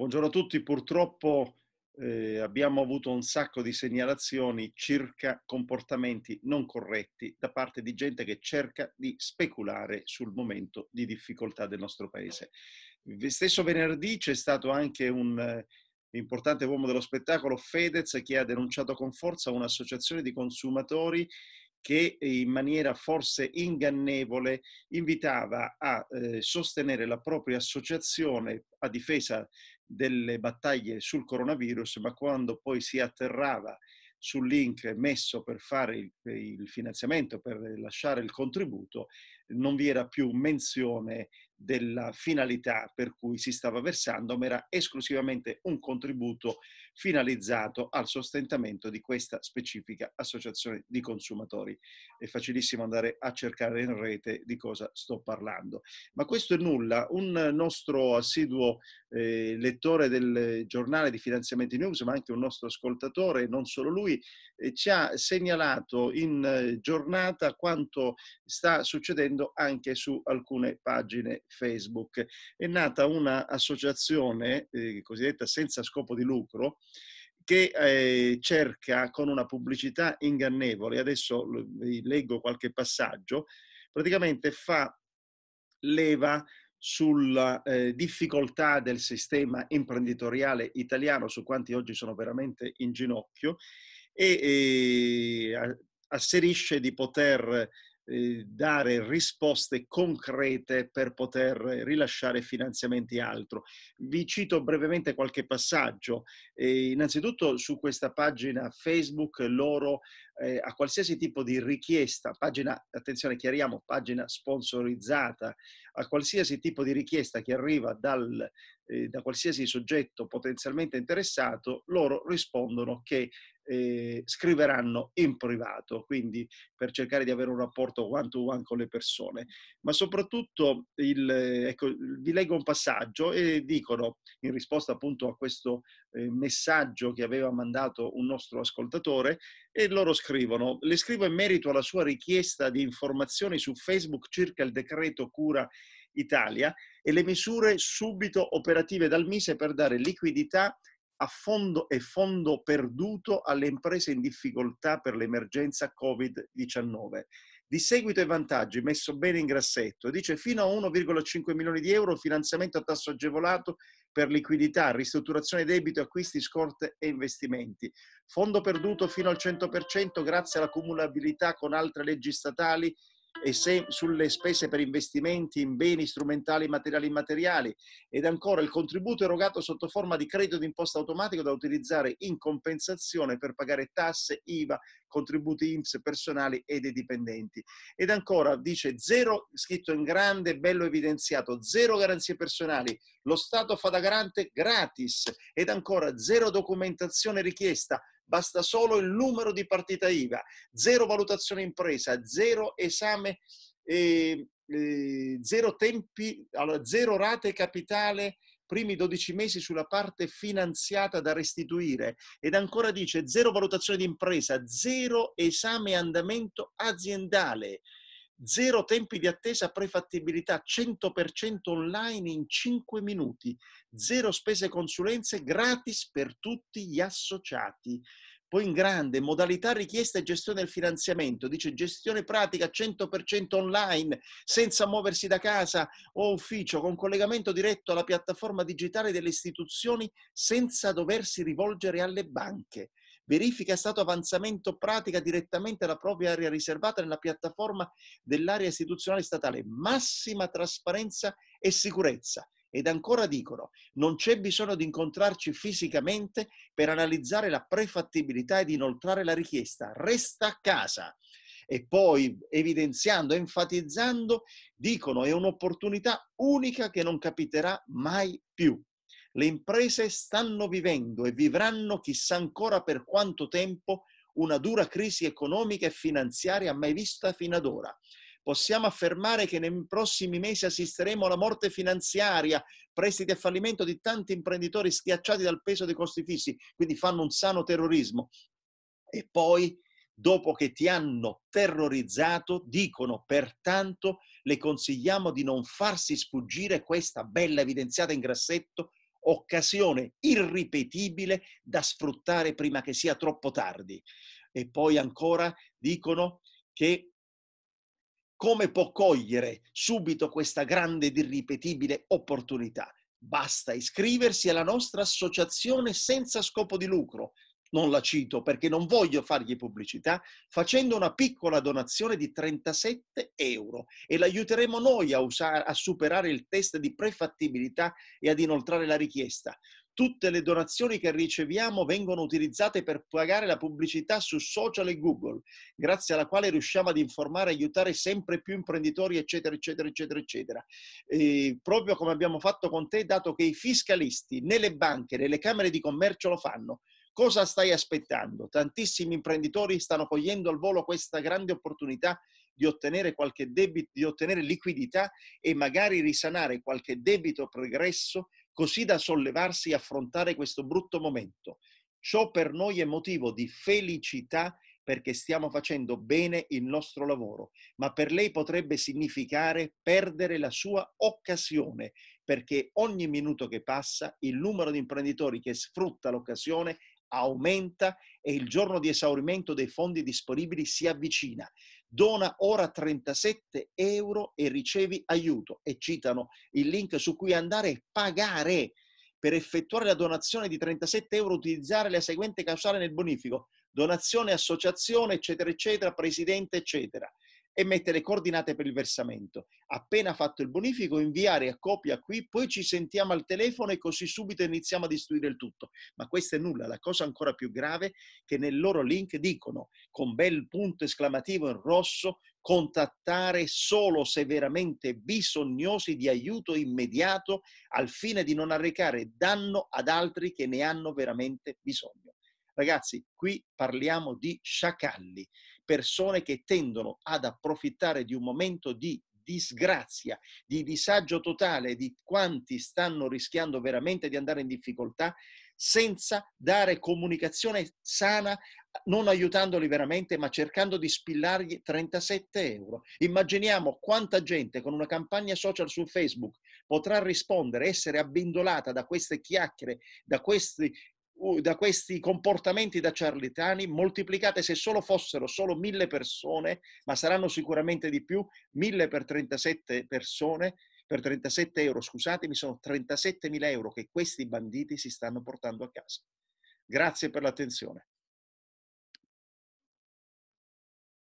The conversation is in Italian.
Buongiorno a tutti, purtroppo eh, abbiamo avuto un sacco di segnalazioni circa comportamenti non corretti da parte di gente che cerca di speculare sul momento di difficoltà del nostro paese. Stesso venerdì c'è stato anche un eh, importante uomo dello spettacolo, Fedez, che ha denunciato con forza un'associazione di consumatori che eh, in maniera forse ingannevole invitava a eh, sostenere la propria associazione a difesa delle battaglie sul coronavirus, ma quando poi si atterrava sul link messo per fare il, finanziamento, per lasciare il contributo, non vi era più menzione della finalità per cui si stava versando, ma era esclusivamente un contributo finalizzato al sostentamento di questa specifica associazione di consumatori. È facilissimo andare a cercare in rete di cosa sto parlando. Ma questo è nulla. Un nostro assiduo eh, lettore del giornale di Finanziamenti News, ma anche un nostro ascoltatore, non solo lui, eh, ci ha segnalato in eh, giornata quanto sta succedendo anche su alcune pagine Facebook. È nata una associazione eh, cosiddetta senza scopo di lucro, che eh, cerca con una pubblicità ingannevole, adesso vi leggo qualche passaggio, praticamente fa leva sulla eh, difficoltà del sistema imprenditoriale italiano, su quanti oggi sono veramente in ginocchio, e, e eh, asserisce di poter eh, dare risposte concrete per poter rilasciare finanziamenti altro. Vi cito brevemente qualche passaggio. Eh, innanzitutto su questa pagina Facebook loro eh, a qualsiasi tipo di richiesta, pagina, attenzione, chiariamo, pagina sponsorizzata, a qualsiasi tipo di richiesta che arriva dal, eh, da qualsiasi soggetto potenzialmente interessato, loro rispondono che eh, scriveranno in privato, quindi per cercare di avere un rapporto one-to-one one con le persone. Ma soprattutto, il, ecco, vi leggo un passaggio e dicono, in risposta appunto a questo eh, messaggio che aveva mandato un nostro ascoltatore e loro scrivono, le scrivo in merito alla sua richiesta di informazioni su Facebook circa il decreto cura Italia e le misure subito operative dal Mise per dare liquidità a fondo e fondo perduto alle imprese in difficoltà per l'emergenza Covid-19 di seguito ai vantaggi, messo bene in grassetto, dice fino a 1,5 milioni di euro finanziamento a tasso agevolato per liquidità, ristrutturazione debito, acquisti, scorte e investimenti. Fondo perduto fino al 100% grazie alla cumulabilità con altre leggi statali e se, sulle spese per investimenti in beni strumentali, materiali e immateriali ed ancora il contributo erogato sotto forma di credito d'imposta automatico da utilizzare in compensazione per pagare tasse, IVA, contributi INPS personali e dei dipendenti. Ed ancora dice zero, scritto in grande, bello evidenziato, zero garanzie personali, lo Stato fa da garante gratis ed ancora zero documentazione richiesta, basta solo il numero di partita IVA, zero valutazione impresa, zero esame, eh, eh, zero tempi, allora, zero rate capitale primi 12 mesi sulla parte finanziata da restituire ed ancora dice zero valutazione di impresa, zero esame andamento aziendale, zero tempi di attesa, prefattibilità 100% online in 5 minuti, zero spese consulenze gratis per tutti gli associati. Poi in grande, modalità richiesta e gestione del finanziamento, dice gestione pratica 100% online, senza muoversi da casa o ufficio, con collegamento diretto alla piattaforma digitale delle istituzioni, senza doversi rivolgere alle banche verifica stato avanzamento pratica direttamente alla propria area riservata nella piattaforma dell'area istituzionale statale, massima trasparenza e sicurezza. Ed ancora dicono, non c'è bisogno di incontrarci fisicamente per analizzare la prefattibilità ed inoltrare la richiesta. Resta a casa e poi evidenziando, enfatizzando, dicono è un'opportunità unica che non capiterà mai più. Le imprese stanno vivendo e vivranno chissà ancora per quanto tempo una dura crisi economica e finanziaria mai vista fino ad ora. Possiamo affermare che nei prossimi mesi assisteremo alla morte finanziaria, prestiti a fallimento di tanti imprenditori schiacciati dal peso dei costi fissi, quindi fanno un sano terrorismo. E poi, dopo che ti hanno terrorizzato, dicono pertanto le consigliamo di non farsi sfuggire questa bella evidenziata in grassetto occasione irripetibile da sfruttare prima che sia troppo tardi. E poi ancora dicono che come può cogliere subito questa grande ed irripetibile opportunità? Basta iscriversi alla nostra associazione senza scopo di lucro, non la cito perché non voglio fargli pubblicità, facendo una piccola donazione di 37 euro e l'aiuteremo noi a, usare, a superare il test di prefattibilità e ad inoltrare la richiesta. Tutte le donazioni che riceviamo vengono utilizzate per pagare la pubblicità su social e Google, grazie alla quale riusciamo ad informare e aiutare sempre più imprenditori, eccetera, eccetera, eccetera, eccetera. E proprio come abbiamo fatto con te, dato che i fiscalisti nelle banche, nelle camere di commercio lo fanno, Cosa stai aspettando? Tantissimi imprenditori stanno cogliendo al volo questa grande opportunità di ottenere qualche debito, di ottenere liquidità e magari risanare qualche debito pregresso così da sollevarsi e affrontare questo brutto momento. Ciò per noi è motivo di felicità perché stiamo facendo bene il nostro lavoro, ma per lei potrebbe significare perdere la sua occasione, perché ogni minuto che passa il numero di imprenditori che sfrutta l'occasione aumenta e il giorno di esaurimento dei fondi disponibili si avvicina. Dona ora 37 euro e ricevi aiuto. E citano il link su cui andare e pagare. Per effettuare la donazione di 37 euro utilizzare la seguente causale nel bonifico. Donazione, associazione, eccetera, eccetera, presidente, eccetera e mette le coordinate per il versamento. Appena fatto il bonifico, inviare a copia qui, poi ci sentiamo al telefono e così subito iniziamo a distruggere il tutto. Ma questo è nulla. La cosa ancora più grave è che nel loro link dicono con bel punto esclamativo in rosso contattare solo se veramente bisognosi di aiuto immediato al fine di non arrecare danno ad altri che ne hanno veramente bisogno. Ragazzi, qui parliamo di sciacalli, persone che tendono ad approfittare di un momento di disgrazia, di disagio totale di quanti stanno rischiando veramente di andare in difficoltà senza dare comunicazione sana, non aiutandoli veramente, ma cercando di spillargli 37 euro. Immaginiamo quanta gente con una campagna social su Facebook potrà rispondere, essere abbindolata da queste chiacchiere, da questi da questi comportamenti da charlatani, moltiplicate se solo fossero solo mille persone, ma saranno sicuramente di più, mille per 37 persone, per 37 euro, scusatemi, sono 37 mila euro che questi banditi si stanno portando a casa. Grazie per l'attenzione.